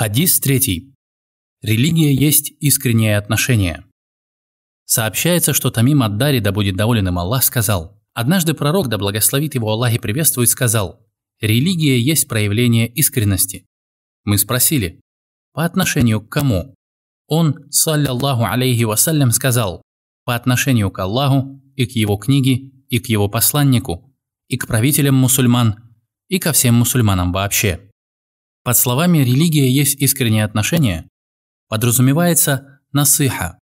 Хадис 3. Религия есть искреннее отношение. Сообщается, что Тамим Аддари, да будет доволен им Аллах, сказал, «Однажды пророк, да благословит его Аллах и приветствует, сказал, «Религия есть проявление искренности». Мы спросили, «По отношению к кому?» Он, саллиллаху алейхи вассалям, сказал, «По отношению к Аллаху и к его книге, и к его посланнику, и к правителям мусульман, и ко всем мусульманам вообще». Под словами «религия есть искреннее отношение» подразумевается «насыха»,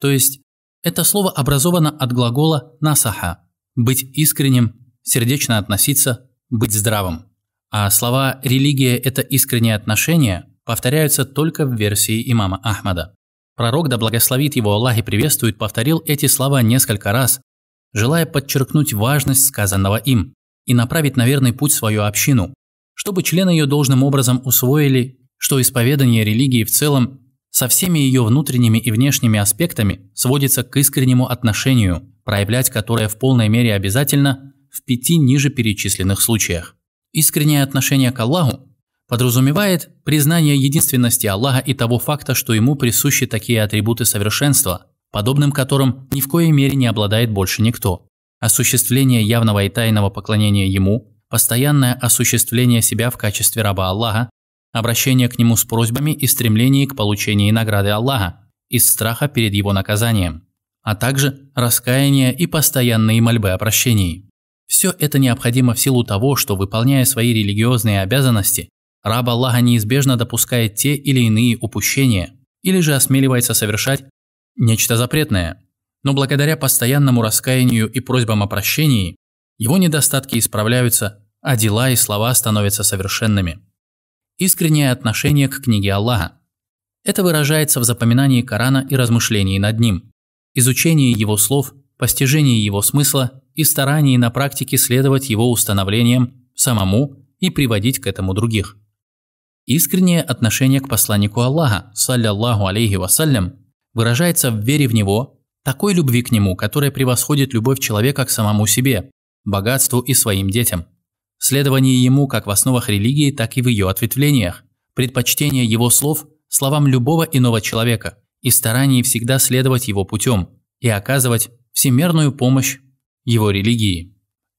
то есть это слово образовано от глагола «насаха» – «быть искренним», «сердечно относиться», «быть здравым». А слова «религия – это искреннее отношение» повторяются только в версии имама Ахмада. Пророк, да благословит его Аллах и приветствует, повторил эти слова несколько раз, желая подчеркнуть важность сказанного им и направить на верный путь свою общину, чтобы члены ее должным образом усвоили, что исповедание религии в целом со всеми ее внутренними и внешними аспектами сводится к искреннему отношению, проявлять которое в полной мере обязательно в пяти ниже перечисленных случаях. Искреннее отношение к Аллаху подразумевает признание единственности Аллаха и того факта, что ему присущи такие атрибуты совершенства, подобным которым ни в коей мере не обладает больше никто. Осуществление явного и тайного поклонения ему, постоянное осуществление себя в качестве раба Аллаха, обращение к Нему с просьбами и стремление к получению награды Аллаха из страха перед Его наказанием, а также раскаяние и постоянные мольбы о прощении. Все это необходимо в силу того, что, выполняя свои религиозные обязанности, раб Аллаха неизбежно допускает те или иные упущения или же осмеливается совершать нечто запретное. Но благодаря постоянному раскаянию и просьбам о прощении, его недостатки исправляются, а дела и слова становятся совершенными. Искреннее отношение к книге Аллаха. Это выражается в запоминании Корана и размышлении над ним, изучении его слов, постижении его смысла и старании на практике следовать его установлениям самому и приводить к этому других. Искреннее отношение к посланнику Аллаха, саллиллаху алейхи вассалям, выражается в вере в него, такой любви к нему, которая превосходит любовь человека к самому себе, богатству и своим детям. Следование ему как в основах религии, так и в ее ответвлениях, предпочтение его слов словам любого иного человека и старание всегда следовать его путем и оказывать всемерную помощь его религии.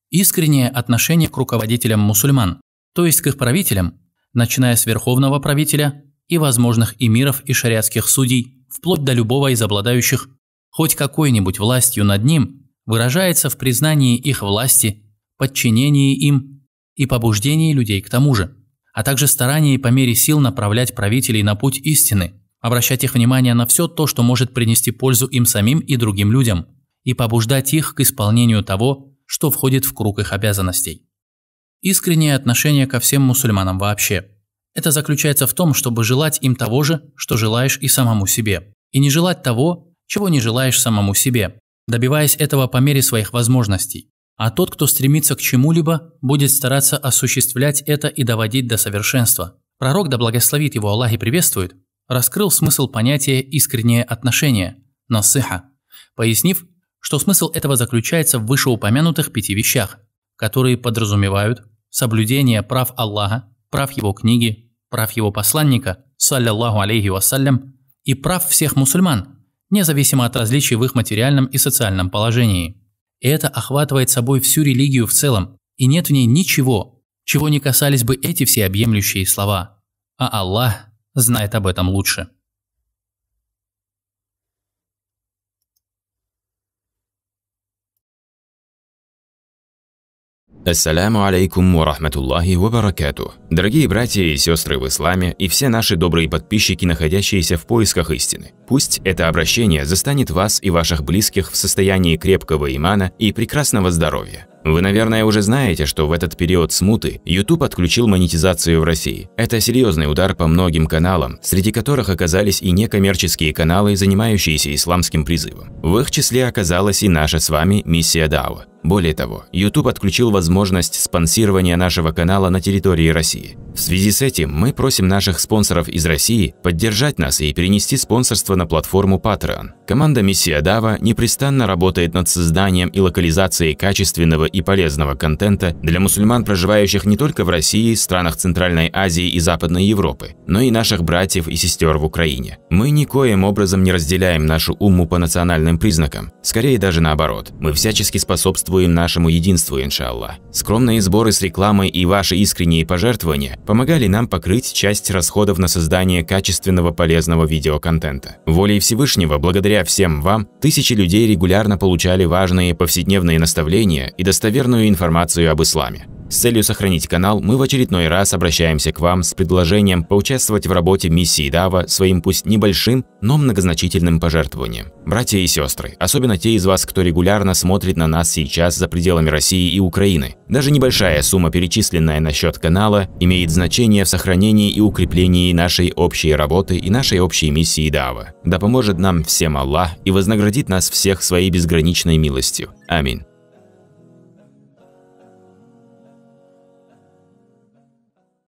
Искреннее отношение к руководителям мусульман, то есть к их правителям, начиная с верховного правителя и возможных эмиров и шариатских судей, вплоть до любого из обладающих хоть какой-нибудь властью над ним выражается в признании их власти, подчинении им и побуждении людей к тому же, а также старании по мере сил направлять правителей на путь истины, обращать их внимание на все то, что может принести пользу им самим и другим людям, и побуждать их к исполнению того, что входит в круг их обязанностей. Искреннее отношение ко всем мусульманам вообще. Это заключается в том, чтобы желать им того же, что желаешь и самому себе, и не желать того, чего не желаешь самому себе, добиваясь этого по мере своих возможностей. А тот, кто стремится к чему-либо, будет стараться осуществлять это и доводить до совершенства. Пророк, да благословит его Аллах и приветствует, раскрыл смысл понятия «искреннее отношение» – «насыха», пояснив, что смысл этого заключается в вышеупомянутых пяти вещах, которые подразумевают соблюдение прав Аллаха, прав его книги, прав его посланника, саллиллаху алейхи вассалям, и прав всех мусульман – независимо от различий в их материальном и социальном положении. И это охватывает собой всю религию в целом, и нет в ней ничего, чего не касались бы эти всеобъемлющие слова. А Аллах знает об этом лучше. Ассаляму алейкум рахматуллахи ва баракату. Дорогие братья и сестры в исламе и все наши добрые подписчики, находящиеся в поисках истины. Пусть это обращение застанет вас и ваших близких в состоянии крепкого имана и прекрасного здоровья. Вы, наверное, уже знаете, что в этот период смуты YouTube отключил монетизацию в России. Это серьезный удар по многим каналам, среди которых оказались и некоммерческие каналы, занимающиеся исламским призывом. В их числе оказалась и наша с вами миссия Дао. Более того, YouTube отключил возможность спонсирования нашего канала на территории России. В связи с этим мы просим наших спонсоров из России поддержать нас и перенести спонсорство на платформу Patreon. Команда «Миссия Дава» непрестанно работает над созданием и локализацией качественного и полезного контента для мусульман, проживающих не только в России, странах Центральной Азии и Западной Европы, но и наших братьев и сестер в Украине. Мы никоим образом не разделяем нашу умму по национальным признакам, скорее даже наоборот. Мы всячески способствуем нашему единству, иншаллах. Скромные сборы с рекламой и ваши искренние пожертвования – помогали нам покрыть часть расходов на создание качественного полезного видеоконтента. Волей Всевышнего, благодаря всем вам, тысячи людей регулярно получали важные повседневные наставления и достоверную информацию об исламе. С целью сохранить канал, мы в очередной раз обращаемся к вам с предложением поучаствовать в работе миссии Дава своим пусть небольшим, но многозначительным пожертвованием. Братья и сестры, особенно те из вас, кто регулярно смотрит на нас сейчас за пределами России и Украины, даже небольшая сумма, перечисленная на счет канала, имеет значение в сохранении и укреплении нашей общей работы и нашей общей миссии Дава. Да поможет нам всем Аллах и вознаградит нас всех своей безграничной милостью. Аминь.